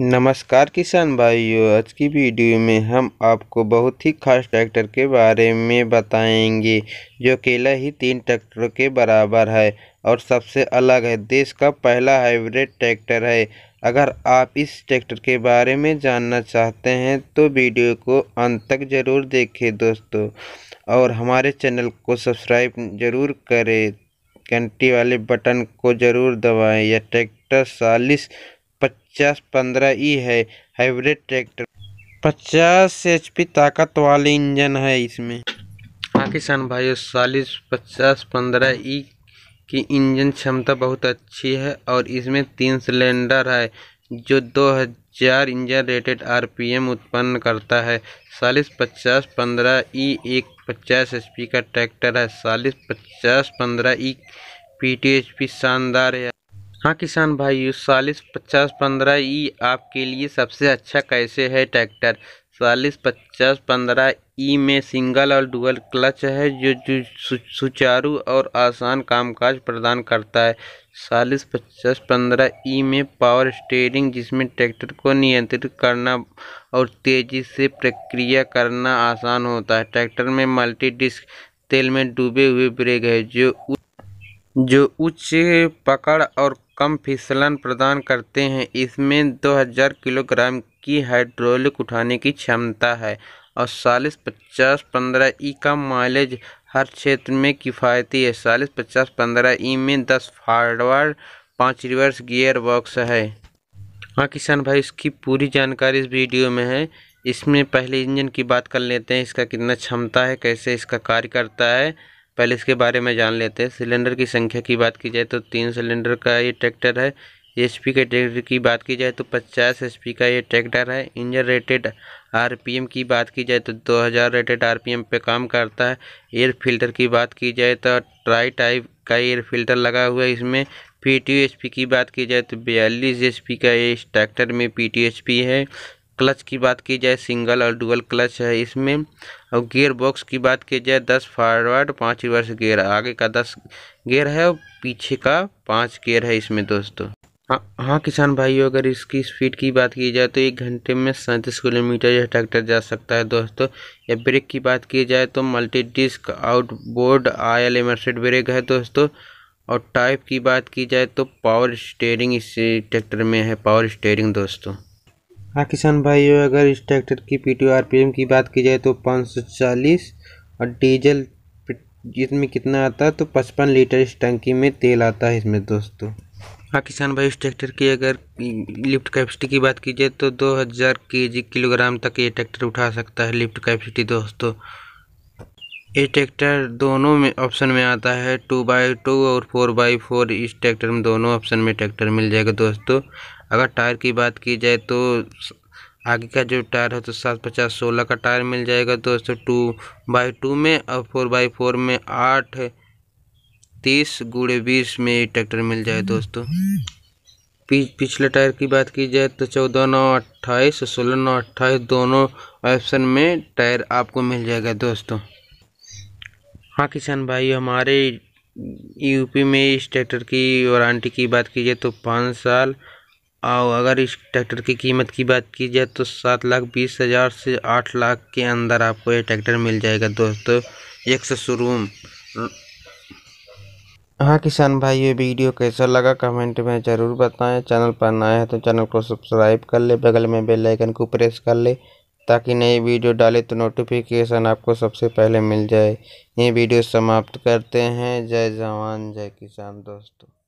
नमस्कार किसान भाइयों आज की वीडियो में हम आपको बहुत ही खास ट्रैक्टर के बारे में बताएंगे जो अकेला ही तीन ट्रैक्टरों के बराबर है और सबसे अलग है देश का पहला हाइब्रिड ट्रैक्टर है अगर आप इस ट्रैक्टर के बारे में जानना चाहते हैं तो वीडियो को अंत तक ज़रूर देखें दोस्तों और हमारे चैनल को सब्सक्राइब ज़रूर करें घंटी वाले बटन को ज़रूर दबाएँ यह ट्रैक्टर चालीस पचास पंद्रह ई है हाइब्रिड ट्रैक्टर पचास एच पी ताकत वाले इंजन है इसमें हाँ किसान भाइयों चालीस पचास पंद्रह ई की इंजन क्षमता बहुत अच्छी है और इसमें तीन सिलेंडर है जो 2000 इंजन रेटेड आरपीएम उत्पन्न करता है चालीस पचास पंद्रह ई एक पचास पी का ट्रैक्टर है चालीस पचास पंद्रह ई पी शानदार है हाँ किसान भाई चालीस पचास पंद्रह ई आपके लिए सबसे अच्छा कैसे है ट्रैक्टर चालीस पचास पंद्रह ई में सिंगल और डुअल क्लच है जो सुचारू और आसान कामकाज प्रदान करता है चालीस पचास पंद्रह ई में पावर स्टेयरिंग जिसमें ट्रैक्टर को नियंत्रित करना और तेज़ी से प्रक्रिया करना आसान होता है ट्रैक्टर में मल्टी डिस्क तेल में डूबे हुए ब्रेक है जो जो उच्च पकड़ और कम फिसलन प्रदान करते हैं इसमें 2000 किलोग्राम की हाइड्रोलिक उठाने की क्षमता है और चालीस पचास पंद्रह ई का माइलेज हर क्षेत्र में किफ़ायती है चालीस पचास पंद्रह ई में दस फारवर्ड पाँच रिवर्स गियर बॉक्स है हाँ किसान भाई इसकी पूरी जानकारी इस वीडियो में है इसमें पहले इंजन की बात कर लेते हैं इसका कितना क्षमता है कैसे इसका कार्य करता है पहले इसके बारे में जान लेते हैं सिलेंडर की संख्या की बात की जाए तो तीन सिलेंडर का ये ट्रैक्टर है एच पी के ट्रैक्टर की बात की जाए तो पचास एच पी का ये ट्रैक्टर है engine rated R P M की बात की जाए तो दो हज़ार रेटेड आर पी एम पे काम करता है एयर फिल्टर की बात की जाए तो ट्राई टाइप का एयर फिल्टर लगा हुआ है इसमें पी टी एच पी की बात की जाए तो बयालीस एच पी का ये इस ट्रैक्टर में पी टी एच पी है क्लच की बात की जाए सिंगल और डुअल क्लच है इसमें और गियर बॉक्स की बात की जाए दस फॉरवर्ड पाँच रिवर्स गियर आगे का दस गियर है और पीछे का पाँच गियर है इसमें दोस्तों हाँ हाँ किसान भाइयों अगर इसकी स्पीड की बात की जाए तो एक घंटे में सैंतीस किलोमीटर यह ट्रैक्टर जा सकता है दोस्तों या ब्रेक की बात की जाए तो multi disc outboard oil immersed brake है दोस्तों और टाइप की बात की जाए तो पावर स्टेयरिंग इस ट्रैक्टर में है पावर स्टेयरिंग दोस्तों हाँ किसान भाइयों अगर इस ट्रैक्टर की P T R P M की बात की जाए तो पाँच सौ चालीस और डीजल इसमें कितना आता है तो पचपन लीटर इस टंकी में तेल आता है इसमें दोस्तों हाँ किसान भाई इस ट्रैक्टर की अगर लिफ्ट कैपेसिटी की बात की जाए तो दो हज़ार के जी किलोग्राम तक ये ट्रैक्टर उठा सकता है लिफ्ट कैपेसिटी दोस्तों ये ट्रैक्टर दोनों में ऑप्शन में आता है टू बाई टू और फोर बाई फोर इस ट्रैक्टर में दोनों ऑप्शन में ट्रैक्टर मिल जाएगा दोस्तों अगर टायर की बात की जाए तो आगे का जो टायर है तो सात पचास सोलह का टायर मिल जाएगा दोस्तों टू बाई टू में और फोर बाई फोर में आठ तीस गुड़े बीस में ट्रैक्टर मिल जाए दोस्तों पिछले टायर की बात की जाए तो चौदह नौ अट्ठाईस सोलह नौ अट्ठाईस दोनों ऑप्शन में टायर आपको मिल जाएगा दोस्तों हाँ किसान भाई हमारे यूपी में इस ट्रैक्टर की वारंटी की बात की जाए तो पाँच साल और अगर इस ट्रैक्टर की कीमत की बात की जाए तो सात लाख बीस हज़ार से आठ लाख के अंदर आपको ये ट्रैक्टर मिल जाएगा दोस्तों एक सौ शुरू हाँ किसान भाई ये वीडियो कैसा लगा कमेंट में ज़रूर बताएं चैनल पर नए है तो चैनल को सब्सक्राइब कर ले बगल में बेल आइकन को प्रेस कर ले ताकि नई वीडियो डाले तो नोटिफिकेशन आपको सबसे पहले मिल जाए ये वीडियो समाप्त करते हैं जय जवान जय किसान दोस्तों